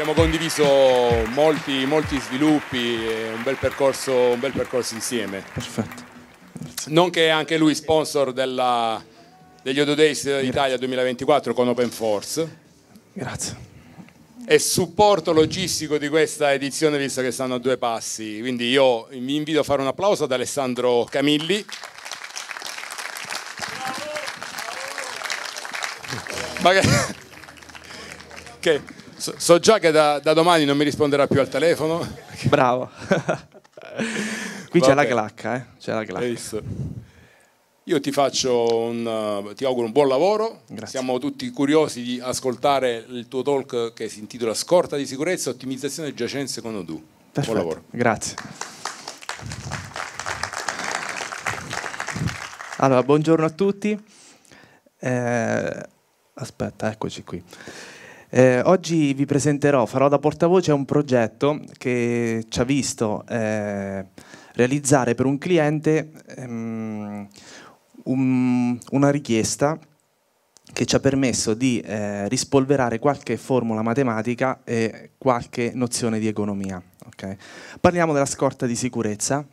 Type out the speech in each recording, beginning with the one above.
Abbiamo condiviso molti, molti sviluppi un bel, percorso, un bel percorso insieme. Perfetto. Non anche lui sponsor della, degli Odo Days d'Italia 2024 con Open Force. Grazie. E supporto logistico di questa edizione visto che stanno a due passi. Quindi io vi invito a fare un applauso ad Alessandro Camilli. Bravo, bravo. Magari... Okay. So, so già che da, da, domani non mi risponderà più al telefono. Bravo. Qui c'è la clacca, eh? C'è la glacca. Esso. Io ti faccio un, eh, ti auguro un buon lavoro. Grazie. Siamo tutti curiosi di ascoltare il tuo talk che si intitola Scorta di sicurezza, e ottimizzazione giacenze con Odoo. Buon lavoro. Grazie. Allora, buongiorno a tutti. Eh, aspetta, eccoci qui. Eh, oggi vi presenterò, farò da portavoce a un progetto che ci ha visto eh, realizzare per un cliente ehm, un, una richiesta che ci ha permesso di eh, rispolverare qualche formula matematica e qualche nozione di economia. Okay? Parliamo della scorta di sicurezza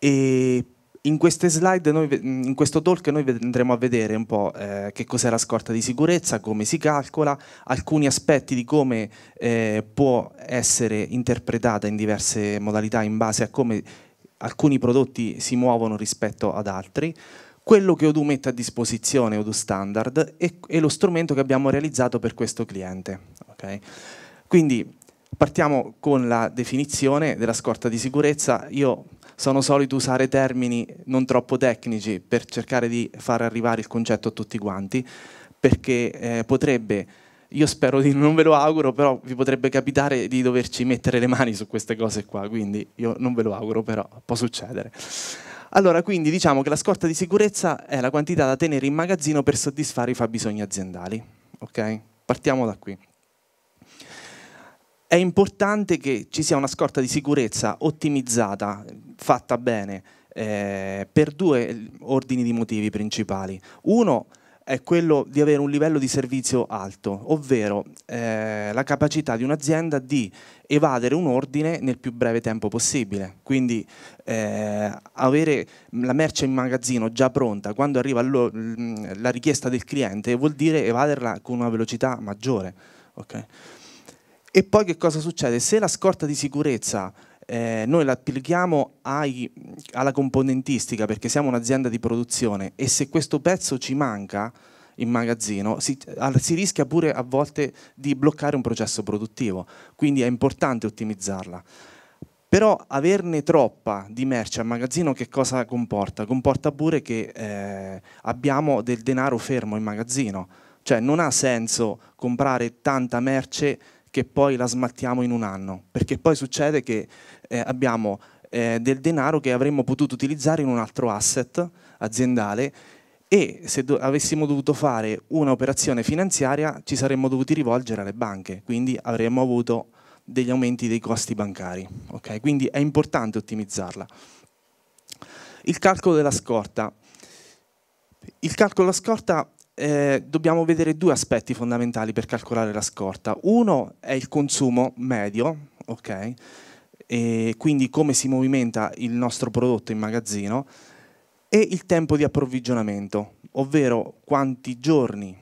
e in queste slide, noi, mm, in questo talk noi andremo a vedere un po' eh, che cos'è la scorta di sicurezza, come si calcola, alcuni aspetti di come eh, può essere interpretata in diverse modalità in base a come alcuni prodotti si muovono rispetto ad altri, quello che Odoo mette a disposizione, Odoo Standard, e, e lo strumento che abbiamo realizzato per questo cliente. Okay? Quindi partiamo con la definizione della scorta di sicurezza. Io sono solito usare termini non troppo tecnici per cercare di far arrivare il concetto a tutti quanti, perché eh, potrebbe, io spero di non ve lo auguro, però vi potrebbe capitare di doverci mettere le mani su queste cose qua, quindi io non ve lo auguro, però può succedere. Allora, quindi diciamo che la scorta di sicurezza è la quantità da tenere in magazzino per soddisfare i fabbisogni aziendali. Ok? Partiamo da qui è importante che ci sia una scorta di sicurezza ottimizzata, fatta bene, eh, per due eh, ordini di motivi principali. Uno è quello di avere un livello di servizio alto, ovvero eh, la capacità di un'azienda di evadere un ordine nel più breve tempo possibile. Quindi eh, avere la merce in magazzino già pronta quando arriva la richiesta del cliente vuol dire evaderla con una velocità maggiore. Okay? E poi che cosa succede? Se la scorta di sicurezza eh, noi la applichiamo ai, alla componentistica perché siamo un'azienda di produzione e se questo pezzo ci manca in magazzino si, si rischia pure a volte di bloccare un processo produttivo, quindi è importante ottimizzarla. Però averne troppa di merce a magazzino che cosa comporta? Comporta pure che eh, abbiamo del denaro fermo in magazzino, cioè non ha senso comprare tanta merce che poi la smaltiamo in un anno, perché poi succede che eh, abbiamo eh, del denaro che avremmo potuto utilizzare in un altro asset aziendale e se do avessimo dovuto fare un'operazione finanziaria ci saremmo dovuti rivolgere alle banche, quindi avremmo avuto degli aumenti dei costi bancari. Okay? Quindi è importante ottimizzarla. Il calcolo della scorta. Il calcolo della scorta eh, dobbiamo vedere due aspetti fondamentali per calcolare la scorta. Uno è il consumo medio, ok? E quindi come si movimenta il nostro prodotto in magazzino e il tempo di approvvigionamento, ovvero quanti giorni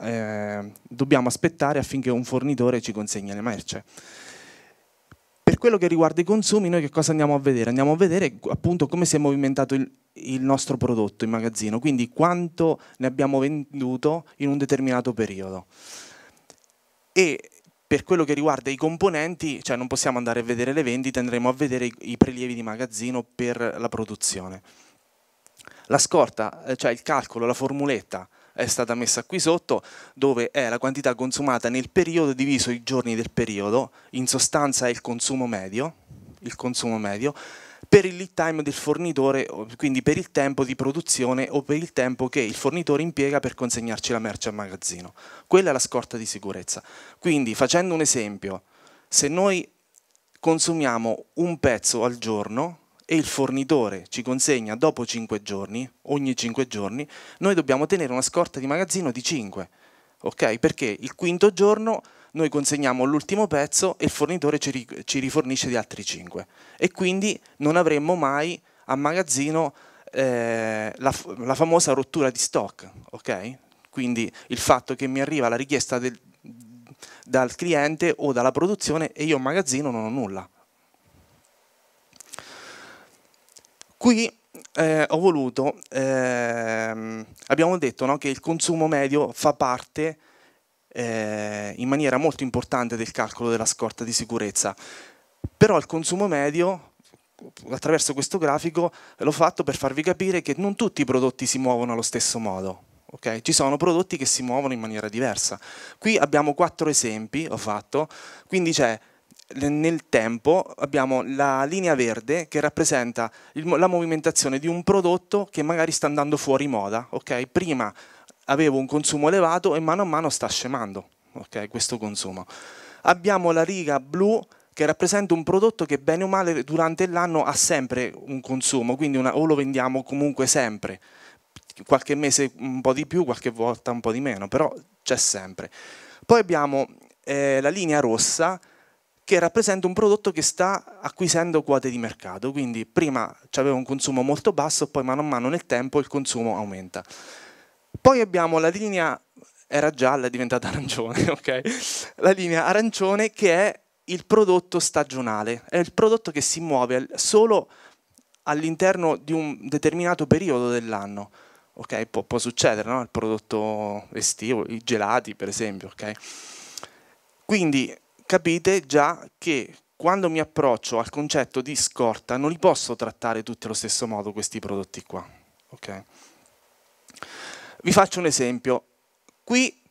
eh, dobbiamo aspettare affinché un fornitore ci consegni le merce quello che riguarda i consumi, noi che cosa andiamo a vedere? Andiamo a vedere appunto come si è movimentato il, il nostro prodotto in magazzino, quindi quanto ne abbiamo venduto in un determinato periodo. E per quello che riguarda i componenti, cioè non possiamo andare a vedere le vendite, andremo a vedere i, i prelievi di magazzino per la produzione. La scorta, eh, cioè il calcolo, la formuletta è stata messa qui sotto, dove è la quantità consumata nel periodo diviso i giorni del periodo, in sostanza è il consumo medio, il consumo medio per il lead time del fornitore, quindi per il tempo di produzione o per il tempo che il fornitore impiega per consegnarci la merce al magazzino. Quella è la scorta di sicurezza. Quindi facendo un esempio, se noi consumiamo un pezzo al giorno, e il fornitore ci consegna dopo 5 giorni, ogni 5 giorni, noi dobbiamo tenere una scorta di magazzino di 5, ok? Perché il quinto giorno noi consegniamo l'ultimo pezzo e il fornitore ci, ci rifornisce di altri 5 e quindi non avremmo mai a magazzino eh, la, la, famosa rottura di stock, ok? Quindi il fatto che mi arriva la richiesta del, dal cliente o dalla produzione e io a magazzino non ho nulla. Qui eh, ho voluto, ehm, abbiamo detto no, che il consumo medio fa parte eh, in maniera molto importante del calcolo della scorta di sicurezza, però il consumo medio attraverso questo grafico l'ho fatto per farvi capire che non tutti i prodotti si muovono allo stesso modo. Okay? Ci sono prodotti che si muovono in maniera diversa. Qui abbiamo quattro esempi, ho fatto, quindi c'è nel tempo abbiamo la linea verde che rappresenta il, la movimentazione di un prodotto che magari sta andando fuori moda. Okay? Prima avevo un consumo elevato e mano a mano sta scemando okay? questo consumo. Abbiamo la riga blu che rappresenta un prodotto che bene o male durante l'anno ha sempre un consumo, quindi una, o lo vendiamo comunque sempre, qualche mese un po' di più, qualche volta un po' di meno, però c'è sempre. Poi abbiamo eh, la linea rossa che rappresenta un prodotto che sta acquisendo quote di mercato, quindi prima c'aveva un consumo molto basso, poi mano a mano nel tempo il consumo aumenta. Poi abbiamo la linea, era gialla, è diventata arancione, ok? La linea arancione che è il prodotto stagionale, è il prodotto che si muove solo all'interno di un determinato periodo dell'anno. Ok, Pu può, succedere, no? Il prodotto estivo, i gelati per esempio, ok? Quindi capite già che quando mi approccio al concetto di scorta non li posso trattare tutti allo stesso modo questi prodotti qua. Okay? Vi faccio un esempio. Qui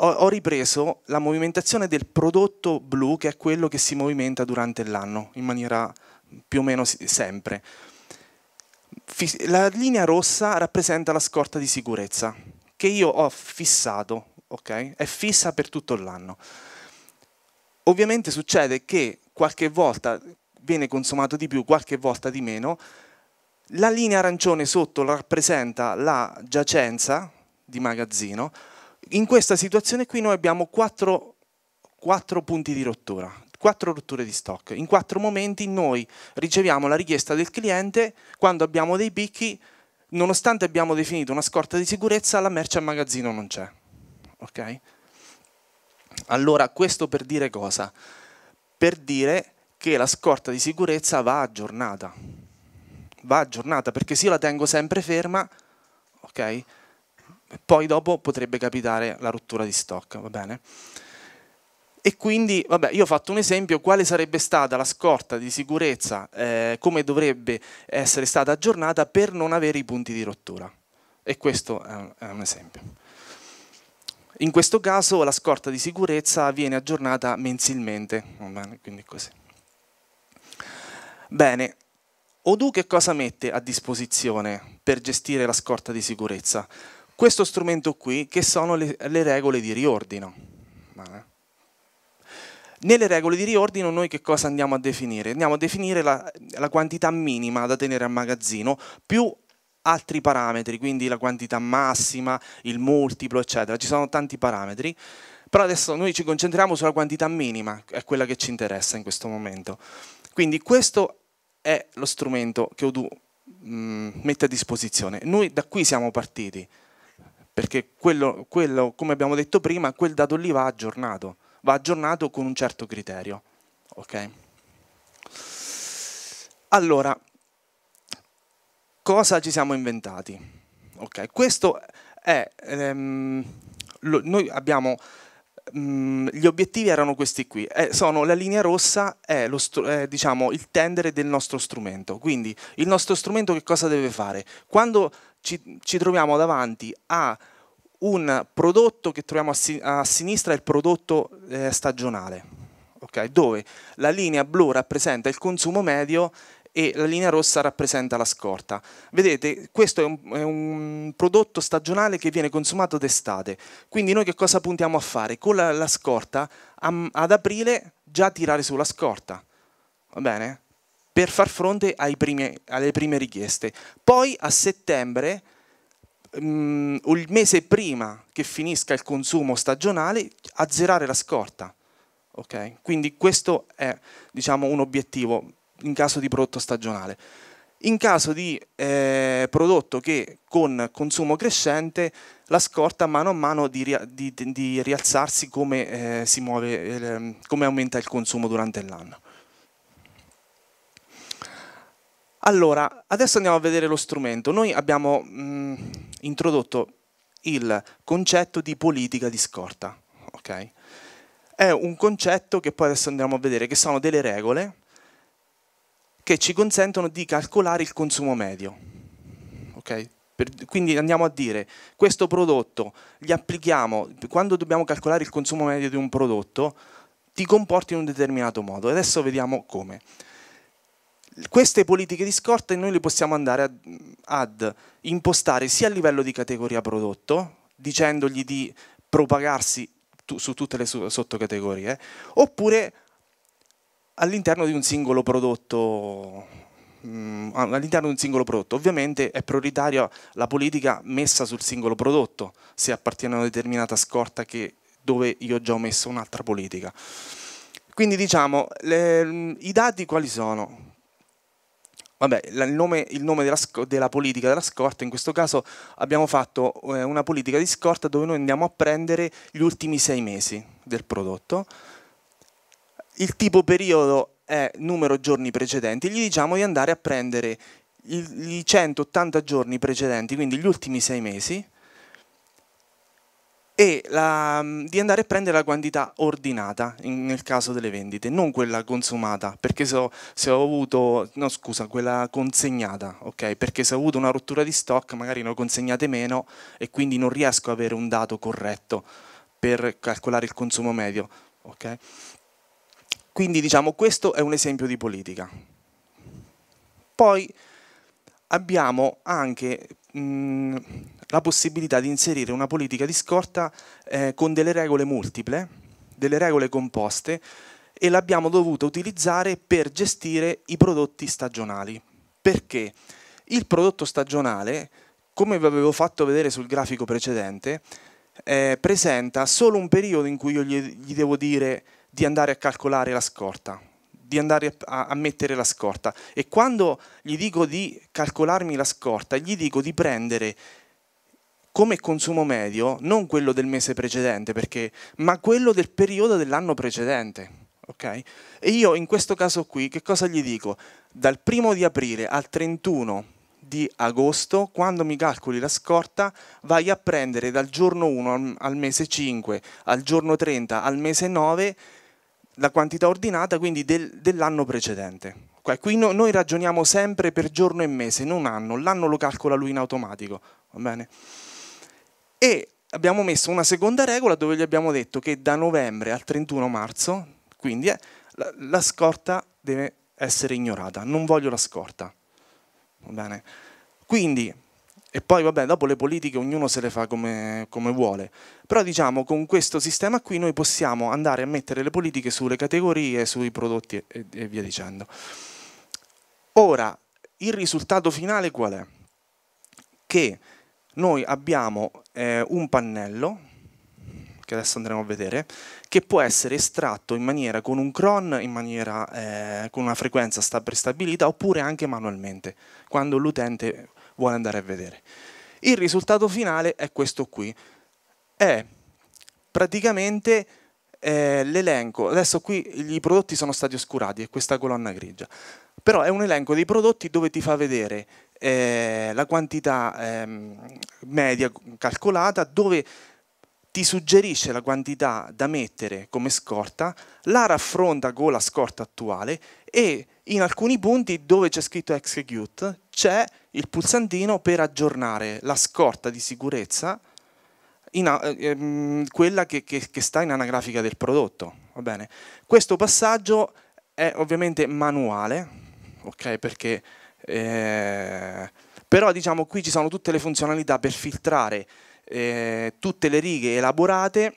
ho, ripreso la movimentazione del prodotto blu che è quello che si movimenta durante l'anno in maniera più o meno sempre. La linea rossa rappresenta la scorta di sicurezza che io ho fissato, okay? È fissa per tutto l'anno. Ovviamente succede che qualche volta viene consumato di più, qualche volta di meno. La linea arancione sotto rappresenta la giacenza di magazzino. In questa situazione qui noi abbiamo 4, 4 punti di rottura, 4 rotture di stock. In 4 momenti noi riceviamo la richiesta del cliente quando abbiamo dei picchi, nonostante abbiamo definito una scorta di sicurezza, la merce a magazzino non c'è. Okay? Allora, questo per dire cosa? Per dire che la scorta di sicurezza va aggiornata. Va aggiornata perché se io la tengo sempre ferma, ok? Poi dopo potrebbe capitare la rottura di stock, va bene? E quindi, vabbè, io ho fatto un esempio, quale sarebbe stata la scorta di sicurezza, eh, come dovrebbe essere stata aggiornata per non avere i punti di rottura. E questo è un, è un esempio. In questo caso la scorta di sicurezza viene aggiornata mensilmente, quindi così. Bene, Odoo che cosa mette a disposizione per gestire la scorta di sicurezza? Questo strumento qui che sono le, le regole di riordino. Nelle regole di riordino noi che cosa andiamo a definire? Andiamo a definire la, la quantità minima da tenere a magazzino più altri parametri, quindi la quantità massima, il multiplo, eccetera. Ci sono tanti parametri. Però adesso noi ci concentriamo sulla quantità minima, è quella che ci interessa in questo momento. Quindi questo è lo strumento che Odoo mh, mm, mette a disposizione. Noi da qui siamo partiti, perché quello, quello, come abbiamo detto prima, quel dato lì va aggiornato, va aggiornato con un certo criterio. Okay? Allora, cosa ci siamo inventati. Okay, questo è... Ehm, lo, noi abbiamo mm, gli obiettivi erano questi qui, eh, sono la linea rossa è, eh, diciamo, il tendere del nostro strumento, quindi il nostro strumento che cosa deve fare? Quando ci, ci troviamo davanti a un prodotto che troviamo a, si a sinistra è il prodotto eh, stagionale, okay? dove la linea blu rappresenta il consumo medio e la linea rossa rappresenta la scorta. Vedete, questo è un, è un prodotto stagionale che viene consumato d'estate, quindi noi che cosa puntiamo a fare? Con la, la scorta a, ad aprile già tirare sulla scorta, va bene? Per far fronte primi, alle prime richieste. Poi a settembre um, il mese prima che finisca il consumo stagionale, azzerare la scorta. Okay? Quindi questo è diciamo, un obiettivo in caso di prodotto stagionale. In caso di eh, prodotto che con consumo crescente la scorta mano a mano di, di, di rialzarsi come, eh, si muove, eh, come aumenta il consumo durante l'anno. Allora, adesso andiamo a vedere lo strumento. Noi abbiamo mh, mm, introdotto il concetto di politica di scorta. Okay? È un concetto che poi adesso andiamo a vedere, che sono delle regole che ci consentono di calcolare il consumo medio. Okay? Per, quindi andiamo a dire, questo prodotto gli applichiamo, quando dobbiamo calcolare il consumo medio di un prodotto, ti comporti in un determinato modo. Adesso vediamo come. Queste politiche di scorta noi le possiamo andare ad, ad impostare sia a livello di categoria prodotto, dicendogli di propagarsi su tutte le sottocategorie, oppure all'interno di un singolo prodotto mm, all'interno di un singolo prodotto. Ovviamente è prioritaria la politica messa sul singolo prodotto, se appartiene a una determinata scorta che, dove io ho già messo un'altra politica. Quindi diciamo, le, i dati quali sono? Vabbè, il nome, il nome della, della, politica della scorta, in questo caso abbiamo fatto eh, una politica di scorta dove noi andiamo a prendere gli ultimi sei mesi del prodotto, il tipo periodo è numero giorni precedenti, gli diciamo di andare a prendere i 180 giorni precedenti, quindi gli ultimi sei mesi, e la, di andare a prendere la quantità ordinata in, nel caso delle vendite, non quella consumata, perché so, se ho avuto, no scusa, quella consegnata, ok? Perché se ho avuto una rottura di stock magari ne ho consegnate meno e quindi non riesco ad avere un dato corretto per calcolare il consumo medio, ok? Quindi diciamo questo è un esempio di politica. Poi abbiamo anche mh, mm, la possibilità di inserire una politica di scorta eh, con delle regole multiple, delle regole composte e l'abbiamo dovuto utilizzare per gestire i prodotti stagionali. Perché il prodotto stagionale, come vi avevo fatto vedere sul grafico precedente, eh, presenta solo un periodo in cui io gli, gli devo dire di andare a calcolare la scorta, di andare a, a, mettere la scorta. E quando gli dico di calcolarmi la scorta, gli dico di prendere come consumo medio non quello del mese precedente, perché, ma quello del periodo dell'anno precedente. Okay? E io in questo caso qui, che cosa gli dico? Dal primo di aprile al 31 di agosto, quando mi calcoli la scorta, vai a prendere dal giorno 1 al mese 5, al giorno 30, al mese 9, la quantità ordinata, quindi del, dell'anno precedente. Qui no, noi ragioniamo sempre per giorno e mese, non anno, l'anno lo calcola lui in automatico, va bene? E abbiamo messo una seconda regola dove gli abbiamo detto che da novembre al 31 marzo, quindi eh, la, la scorta deve essere ignorata, non voglio la scorta bene? Quindi, e poi vabbè, dopo le politiche ognuno se le fa come, come vuole, però diciamo con questo sistema qui noi possiamo andare a mettere le politiche sulle categorie, sui prodotti e, e via dicendo. Ora, il risultato finale qual è? Che noi abbiamo eh, un pannello, che adesso andremo a vedere, che può essere estratto in maniera con un cron, in maniera eh, con una frequenza prestabilita oppure anche manualmente, quando l'utente vuole andare a vedere. Il risultato finale è questo qui. È praticamente eh, l'elenco, adesso qui i prodotti sono stati oscurati, è questa colonna grigia, però è un elenco dei prodotti dove ti fa vedere eh, la quantità eh, media calcolata, dove ti suggerisce la quantità da mettere come scorta, la raffronta con la scorta attuale e in alcuni punti dove c'è scritto execute c'è il pulsantino per aggiornare la scorta di sicurezza in, ehm, quella che, che, che, sta in anagrafica del prodotto. Va bene? Questo passaggio è ovviamente manuale, ok? Perché eh, però diciamo qui ci sono tutte le funzionalità per filtrare eh, tutte le righe elaborate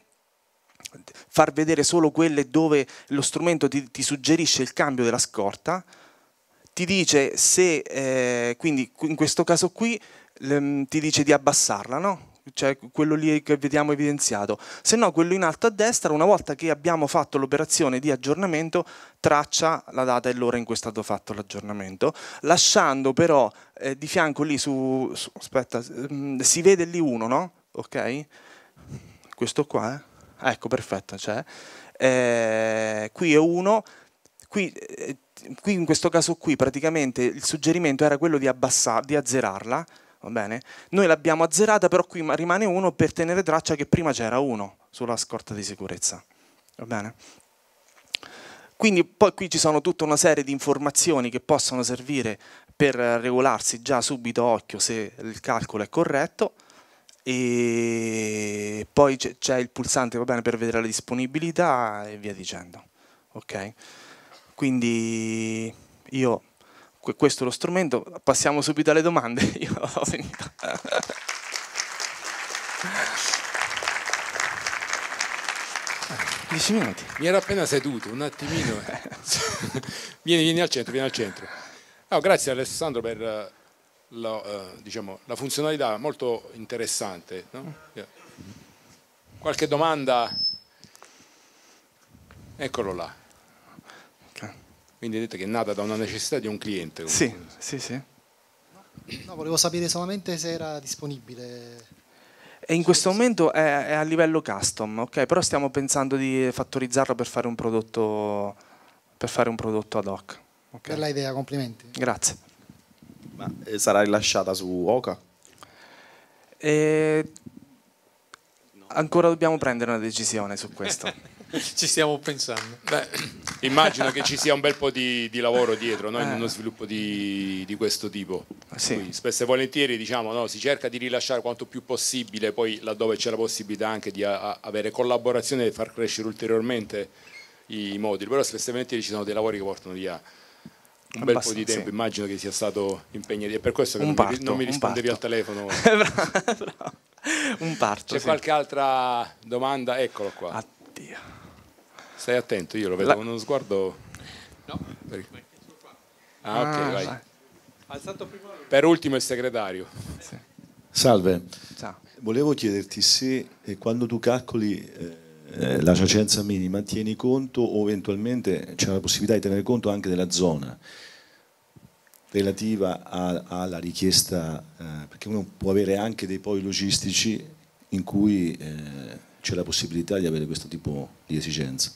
far vedere solo quelle dove lo strumento ti, ti suggerisce il cambio della scorta ti dice se eh, quindi in questo caso qui ti dice di abbassarla no? cioè quello lì che vediamo evidenziato, se no quello in alto a destra, una volta che abbiamo fatto l'operazione di aggiornamento, traccia la data e l'ora in cui è stato fatto l'aggiornamento, lasciando però eh, di fianco lì su, su aspetta, mm, si vede lì uno, no? ok? Questo qua, eh? ecco perfetto, Cioè, eh, qui è 1, qui, eh, qui, in questo caso qui praticamente il suggerimento era quello di, abbassar, di azzerarla, va bene? Noi l'abbiamo azzerata, però qui rimane 1 per tenere traccia che prima c'era 1 sulla scorta di sicurezza, va bene? Quindi poi qui ci sono tutta una serie di informazioni che possono servire per regolarsi già subito occhio se il calcolo è corretto e poi c'è il pulsante va bene, per vedere la disponibilità e via dicendo. Okay? Quindi io, questo è lo strumento, passiamo subito alle domande. Io ho finito. Dieci minuti. Mi ero appena seduto, un attimino. vieni, vieni al centro, vieni al centro. Oh, grazie Alessandro per la, eh, diciamo, la funzionalità molto interessante. No? Mm. Qualche domanda? Eccolo là. Quindi vedete che è nata da una necessità di un cliente. Sì, sì, sì. No, volevo sapere solamente se era disponibile. E in questo momento è, è a livello custom, ok? Però stiamo pensando di fattorizzarlo per fare un prodotto, per fare un prodotto ad hoc. Okay? Per l'idea, complimenti. Grazie. Ma eh, sarà rilasciata su Oka? E... Ancora dobbiamo prendere una decisione su questo. ci stiamo pensando. Beh, immagino che ci sia un bel po' di, di lavoro dietro no? in eh. uno sviluppo di, di questo tipo. Sì. spesso e volentieri diciamo, no, si cerca di rilasciare quanto più possibile, poi laddove c'è la possibilità anche di a, avere collaborazione e far crescere ulteriormente i moduli, però spesso e volentieri ci sono dei lavori che portano via un bel po' di tempo, sì. immagino che sia stato impegnativo, è per questo che non, parto, mi, non, mi, rispondevi al telefono. un parto. C'è sì. qualche altra domanda? Eccolo qua. Addio. Stai attento, io lo vedo La... con uno sguardo... No, per... Ah, ok, ah, vai. vai. Per ultimo il segretario. Sì. Salve. Ciao. Volevo chiederti se eh, quando tu calcoli... Eh, eh, la giacenza minima tieni conto o eventualmente c'è la possibilità di tenere conto anche della zona relativa a, alla richiesta, eh, perché uno può avere anche dei poi logistici in cui eh, c'è la possibilità di avere questo tipo di esigenza.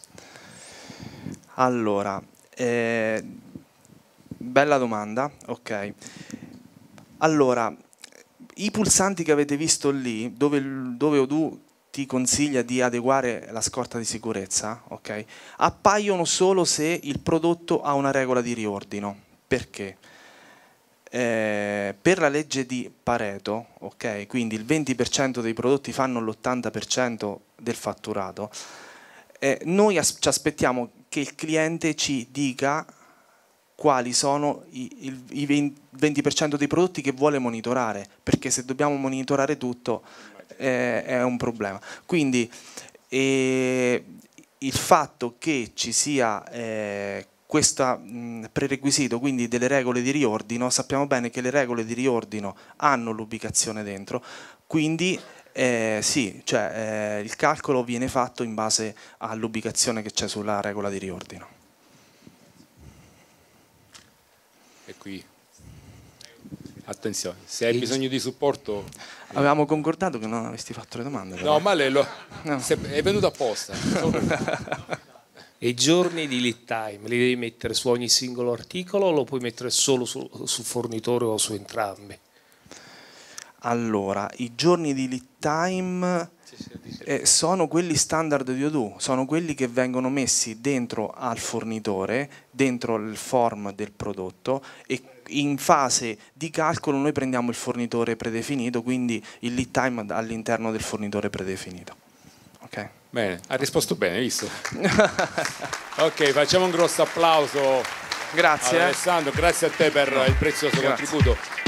Allora, eh, bella domanda, ok. Allora, i pulsanti che avete visto lì, dove, dove Odoo ti consiglia di adeguare la scorta di sicurezza, okay, appaiono solo se il prodotto ha una regola di riordino. Perché? Eh, per la legge di Pareto, okay, quindi il 20% dei prodotti fanno l'80% del fatturato, eh, noi as ci aspettiamo che il cliente ci dica quali sono i, il, i 20% dei prodotti che vuole monitorare, perché se dobbiamo monitorare tutto eh, è un problema. Quindi eh, il fatto che ci sia eh, questo mm, prerequisito, quindi delle regole di riordino, sappiamo bene che le regole di riordino hanno l'ubicazione dentro, quindi eh, sì, cioè, eh, il calcolo viene fatto in base all'ubicazione che c'è sulla regola di riordino. E qui Attenzione, se hai bisogno di supporto... Avevamo concordato che non avessi fatto le domande. Però. No, lei lo... no. è venuto apposta. e giorni di lead time li devi mettere su ogni singolo articolo o lo puoi mettere solo sul su fornitore o su entrambi? Allora, i giorni di lead time eh, sono quelli standard di Odoo, sono quelli che vengono messi dentro al fornitore, dentro il form del prodotto e in fase di calcolo noi prendiamo il fornitore predefinito, quindi il lead time all'interno del fornitore predefinito. Okay. Bene, ha risposto bene, visto? ok, facciamo un grosso applauso. Grazie. Eh. Alessandro, grazie a te per il prezioso grazie. contributo.